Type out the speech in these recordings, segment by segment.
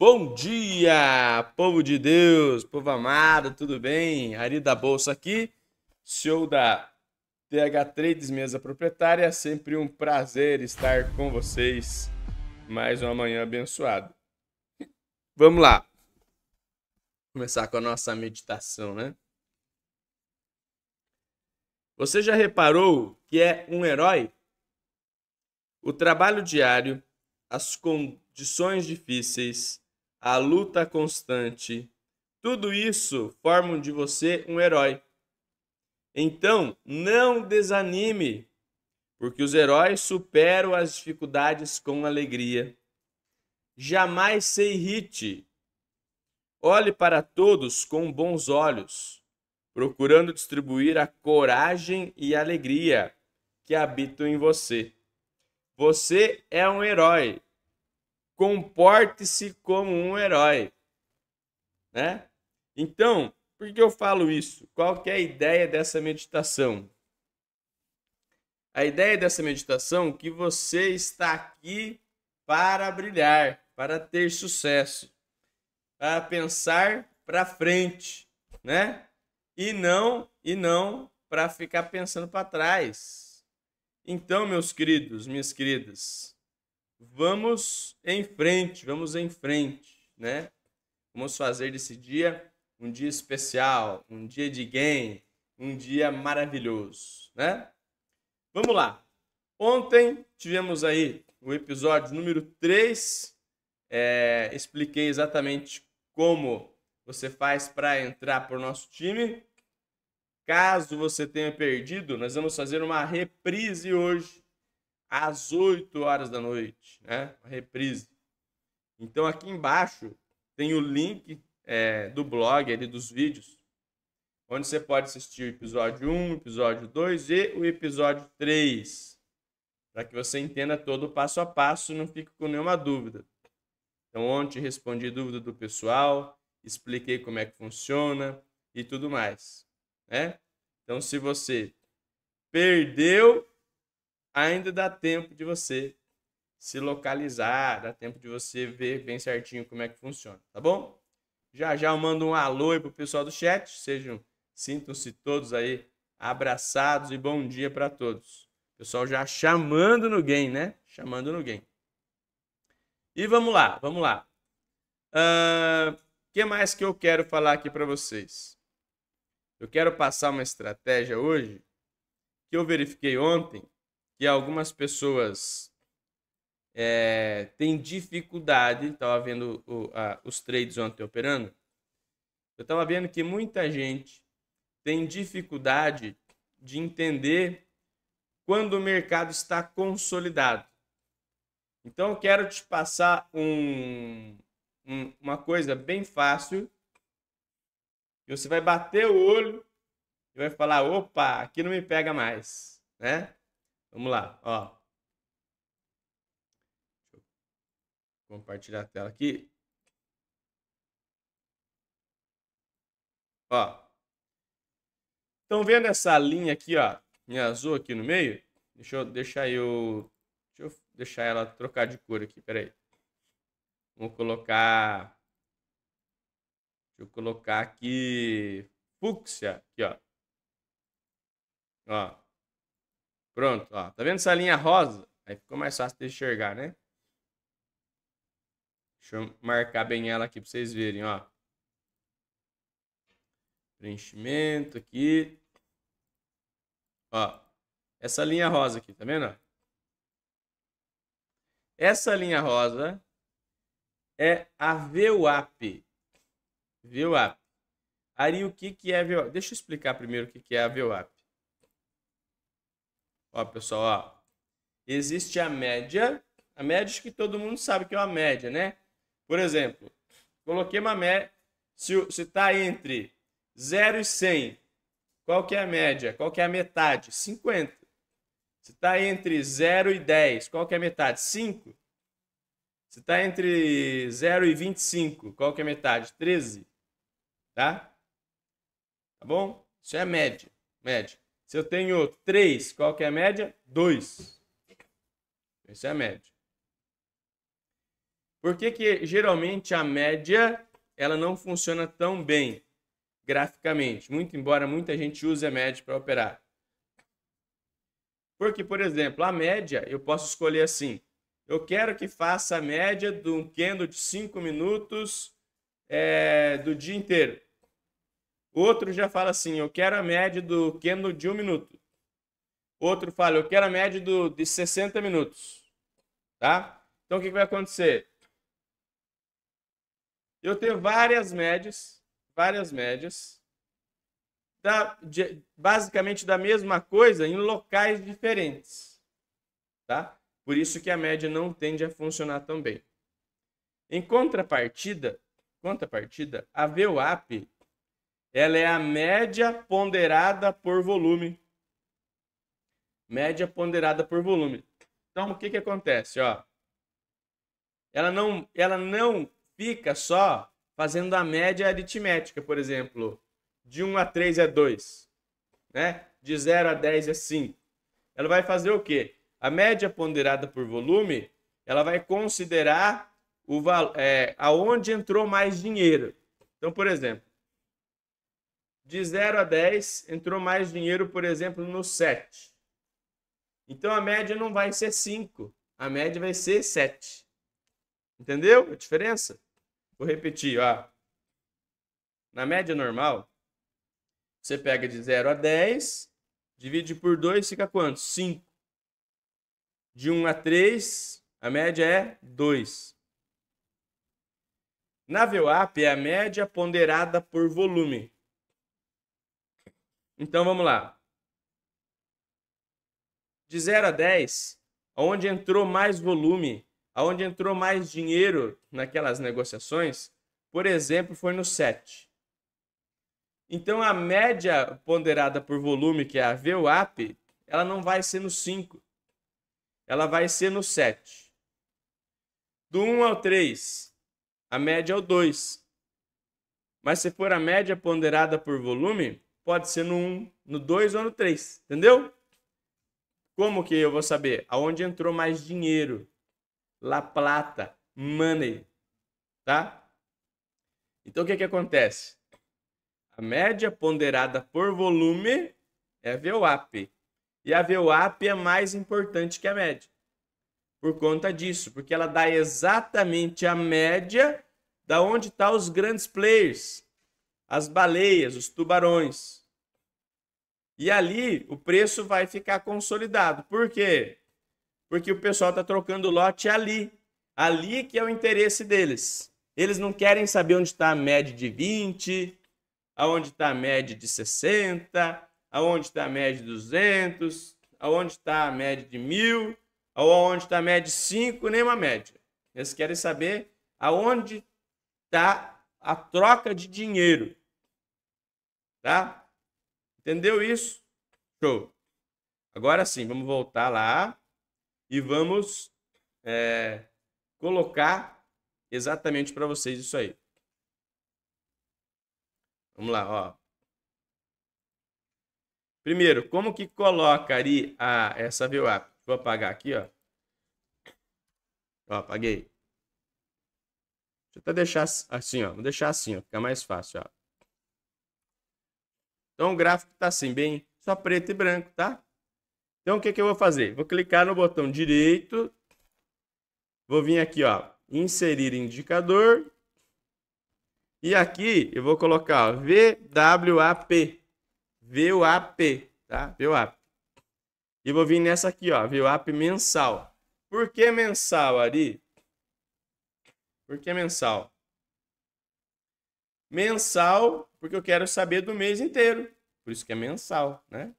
Bom dia, povo de Deus, povo amado, tudo bem? Ari da Bolsa aqui, CEO da TH Trades, mesa proprietária. É sempre um prazer estar com vocês. Mais uma manhã abençoada. Vamos lá. Começar com a nossa meditação, né? Você já reparou que é um herói? O trabalho diário, as condições difíceis, a luta constante, tudo isso forma de você um herói. Então, não desanime, porque os heróis superam as dificuldades com alegria. Jamais se irrite. Olhe para todos com bons olhos, procurando distribuir a coragem e alegria que habitam em você. Você é um herói comporte-se como um herói. Né? Então, por que eu falo isso? Qual é a ideia dessa meditação? A ideia dessa meditação é que você está aqui para brilhar, para ter sucesso, para pensar para frente, né? E não e não para ficar pensando para trás. Então, meus queridos, minhas queridas, vamos em frente, vamos em frente, né? Vamos fazer desse dia um dia especial, um dia de gain, um dia maravilhoso, né? Vamos lá. Ontem tivemos aí o episódio número 3. É, expliquei exatamente como você faz para entrar para o nosso time. Caso você tenha perdido, nós vamos fazer uma reprise hoje às 8 horas da noite, né? A reprise. Então aqui embaixo tem o link é, do blog ali dos vídeos, onde você pode assistir o episódio 1, episódio 2 e o episódio 3, para que você entenda todo o passo a passo e não fique com nenhuma dúvida. Então ontem respondi dúvida do pessoal, expliquei como é que funciona e tudo mais, né? Então se você perdeu ainda dá tempo de você se localizar, dá tempo de você ver bem certinho como é que funciona, tá bom? Já já eu mando um alô aí pro pessoal do chat, sejam, sintam-se todos aí abraçados e bom dia para todos. Pessoal já chamando no game, né? Chamando no game. E vamos lá, vamos lá. O uh, que mais que eu quero falar aqui para vocês? Eu quero passar uma estratégia hoje que eu verifiquei ontem que algumas pessoas é, têm dificuldade. Estava vendo o, a, os trades ontem operando. Eu estava vendo que muita gente tem dificuldade de entender quando o mercado está consolidado. Então, eu quero te passar um, um, uma coisa bem fácil. Você vai bater o olho e vai falar: opa, aqui não me pega mais, né? Vamos lá, ó. Deixa eu compartilhar a tela aqui. Ó. Estão vendo essa linha aqui, ó, em azul aqui no meio? Deixa eu deixar eu, deixa eu deixar ela trocar de cor aqui, peraí. Vou colocar Deixa eu colocar aqui fúcsia, aqui, ó. Ó, Pronto, ó. Tá vendo essa linha rosa? Aí ficou mais fácil de enxergar, né? Deixa eu marcar bem ela aqui para vocês verem, ó. Preenchimento aqui. Ó. Essa linha rosa aqui, tá vendo? Essa linha rosa é a VWAP. VWAP. aí o que, que é VWAP? Deixa eu explicar primeiro o que, que é a VWAP. Ó, pessoal, ó. Existe a média. A média acho que todo mundo sabe que é uma média, né? Por exemplo, coloquei uma média. Se está entre 0 e 100, qual que é a média? Qual que é a metade? 50. Se está entre 0 e 10, qual que é a metade? 5. Se está entre 0 e 25, qual que é a metade? 13. Tá? Tá bom? Isso é a média. Média. Se eu tenho 3, qual que é a média? 2. Essa é a média. Por que, que geralmente a média ela não funciona tão bem graficamente? Muito embora muita gente use a média para operar. Porque, por exemplo, a média eu posso escolher assim. Eu quero que faça a média de um candle de 5 minutos é, do dia inteiro. Outro já fala assim: eu quero a média do Kendo de um minuto. Outro fala: eu quero a média do, de 60 minutos. Tá? Então o que, que vai acontecer? Eu tenho várias médias, várias médias, da, de, basicamente da mesma coisa em locais diferentes. Tá? Por isso que a média não tende a funcionar tão bem. Em contrapartida, contrapartida a VWAP ela é a média ponderada por volume. Média ponderada por volume. Então, o que, que acontece? Ó? Ela, não, ela não fica só fazendo a média aritmética, por exemplo. De 1 a 3 é 2. Né? De 0 a 10 é 5. Ela vai fazer o quê? A média ponderada por volume, ela vai considerar o, é, aonde entrou mais dinheiro. Então, por exemplo, de 0 a 10, entrou mais dinheiro, por exemplo, no 7. Então a média não vai ser 5, a média vai ser 7. Entendeu a diferença? Vou repetir, ó. Na média normal, você pega de 0 a 10, divide por 2, fica quanto? 5. De 1 a 3, a média é 2. Na VWAP é a média ponderada por volume. Então vamos lá. De 0 a 10, onde entrou mais volume, aonde entrou mais dinheiro naquelas negociações, por exemplo, foi no 7. Então a média ponderada por volume, que é a VWAP, ela não vai ser no 5. Ela vai ser no 7. Do 1 ao 3, a média é o 2. Mas se for a média ponderada por volume, pode ser no 1, no 2 ou no 3, entendeu? Como que eu vou saber? Aonde entrou mais dinheiro? La Plata, money, tá? Então o que, que acontece? A média ponderada por volume é a VWAP. E a VWAP é mais importante que a média. Por conta disso, porque ela dá exatamente a média da onde estão tá os grandes players as baleias, os tubarões. E ali o preço vai ficar consolidado. Por quê? Porque o pessoal está trocando lote ali. Ali que é o interesse deles. Eles não querem saber onde está a média de 20, aonde está a média de 60, aonde está a média de 200, aonde está a média de 1000, aonde está a média de 5, nenhuma média. Eles querem saber aonde está a troca de dinheiro. Tá? Entendeu isso? Show. Agora sim, vamos voltar lá e vamos é, colocar exatamente para vocês isso aí. Vamos lá, ó. Primeiro, como que coloca ali ah, a, essa VWAP? Vou apagar aqui, ó. Ó, apaguei. Deixa até deixar assim, ó. Vou deixar assim, ó. Fica mais fácil, ó. Então o gráfico tá assim, bem só preto e branco, tá? Então o que, que eu vou fazer? Vou clicar no botão direito. Vou vir aqui, ó. Inserir indicador. E aqui eu vou colocar ó, VWAP. VWAP, tá? VWAP. E vou vir nessa aqui, ó. VWAP mensal. Por que mensal, Ari? Por que mensal? Mensal, porque eu quero saber do mês inteiro. Por isso que é mensal, né?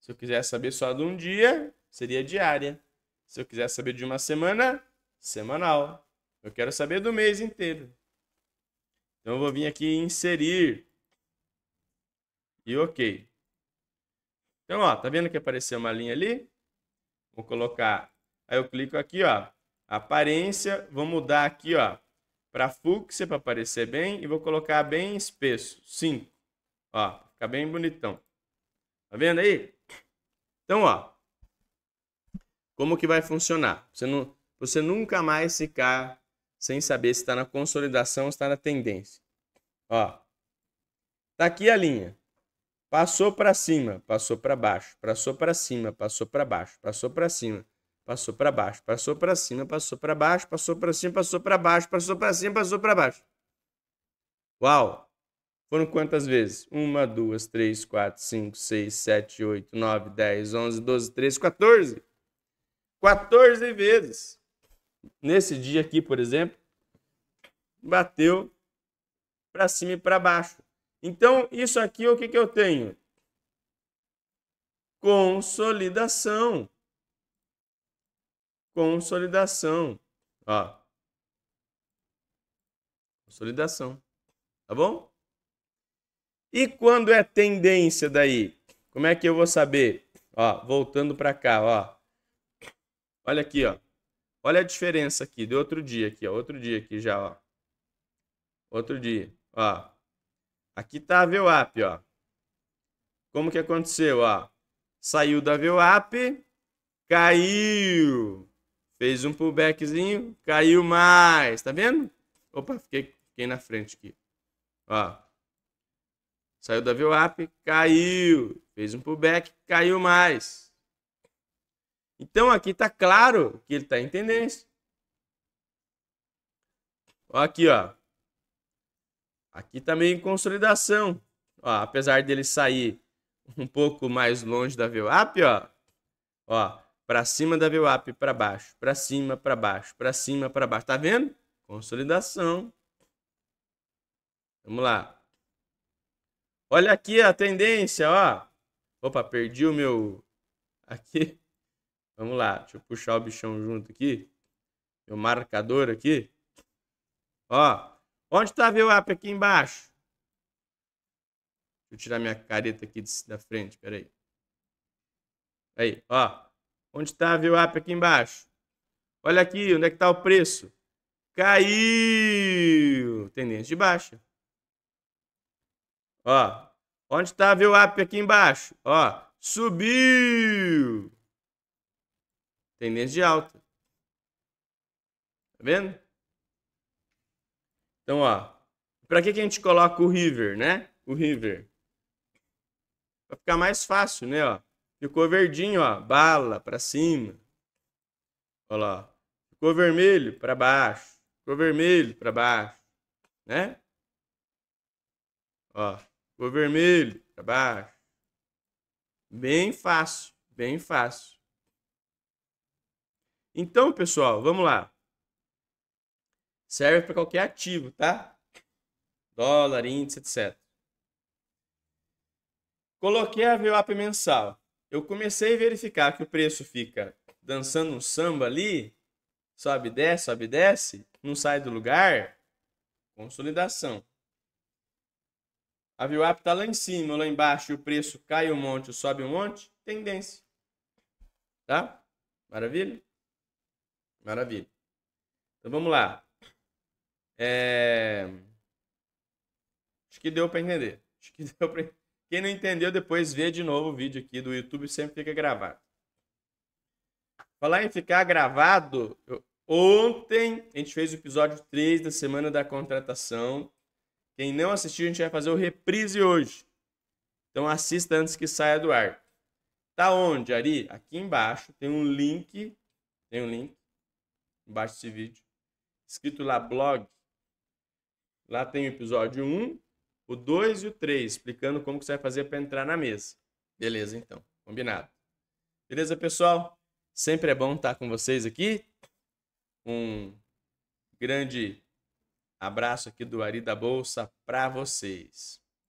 Se eu quiser saber só de um dia, seria diária. Se eu quiser saber de uma semana, semanal. Eu quero saber do mês inteiro. Então eu vou vir aqui em inserir. E OK. Então, ó, tá vendo que apareceu uma linha ali? Vou colocar. Aí eu clico aqui, ó, Aparência, vou mudar aqui, ó, para fúcsia para aparecer bem e vou colocar bem espesso, 5. Ó, fica bem bonitão. Tá vendo aí? Então, ó, como que vai funcionar? Você não você nunca mais ficar sem saber se está na consolidação ou está na tendência. Ó, tá aqui a linha. Passou para cima, passou para baixo, passou para cima, passou para baixo, passou para cima. Passou para baixo, passou para cima, passou para baixo, passou para cima, passou para baixo, passou para cima, passou para baixo. Uau! Foram quantas vezes? 1, 2, 3, 4, 5, 6, 7, 8, 9, 10, 11, 12, 13, 14. 14 vezes. Nesse dia aqui, por exemplo, bateu para cima e para baixo. Então, isso aqui, o que, que eu tenho? Consolidação consolidação. Ó. Consolidação. Tá bom? E quando é tendência daí? Como é que eu vou saber? Ó, voltando para cá, ó. Olha aqui, ó. Olha a diferença aqui do outro dia aqui, ó. Outro dia aqui já, ó. Outro dia, ó. Aqui tá a VWAP, ó. Como que aconteceu, ó? Saiu da VWAP, caiu. Fez um pullbackzinho, caiu mais. Tá vendo? Opa, fiquei, fiquei na frente aqui. Ó. Saiu da VWAP, caiu. Fez um pullback, caiu mais. Então aqui tá claro que ele tá em tendência. Ó, aqui, ó. Aqui tá meio em consolidação. Ó, apesar dele sair um pouco mais longe da VWAP, ó. Ó, para cima da VWAP, para baixo, para cima, para baixo, para cima, para baixo. Tá vendo? Consolidação. Vamos lá. Olha aqui a tendência, ó. Opa, perdi o meu aqui. Vamos lá, deixa eu puxar o bichão junto aqui. Meu marcador aqui. Ó, onde está a VWAP aqui embaixo? Deixa eu tirar minha careta aqui da frente, peraí. Aí, ó. Onde está a VWAP aqui embaixo? Olha aqui, onde é que está o preço? Caiu! Tendência de baixa. Ó, onde está a VWAP aqui embaixo? Ó, subiu! Tendência de alta. Tá vendo? Então, ó, para que, que a gente coloca o river, né? O river. Para ficar mais fácil, né, ó? Ficou verdinho, ó, bala para cima. Olha lá. Ficou vermelho para baixo. Ficou vermelho para baixo, né? Ó, ficou vermelho para baixo. Bem fácil, bem fácil. Então, pessoal, vamos lá. Serve para qualquer ativo, tá? Dólar, índice, etc. Coloquei a VWAP mensal eu comecei a verificar que o preço fica dançando um samba ali, sobe, desce, sobe, desce, não sai do lugar. Consolidação. A VWAP está lá em cima, lá embaixo, e o preço cai um monte, sobe um monte, tendência. Tá? Maravilha? Maravilha. Então vamos lá. É... Acho que deu para entender. Acho que deu para quem não entendeu, depois vê de novo o vídeo aqui do YouTube, sempre fica gravado. Falar em ficar gravado, eu... ontem a gente fez o episódio 3 da Semana da Contratação. Quem não assistiu, a gente vai fazer o reprise hoje. Então assista antes que saia do ar. Tá onde, Ari? Aqui embaixo tem um link, tem um link embaixo desse vídeo, escrito lá blog. Lá tem o episódio 1, o 2 e o 3, explicando como que você vai fazer para entrar na mesa. Beleza, então. Combinado. Beleza, pessoal? Sempre é bom estar com vocês aqui. Um grande abraço aqui do Ari da Bolsa para vocês.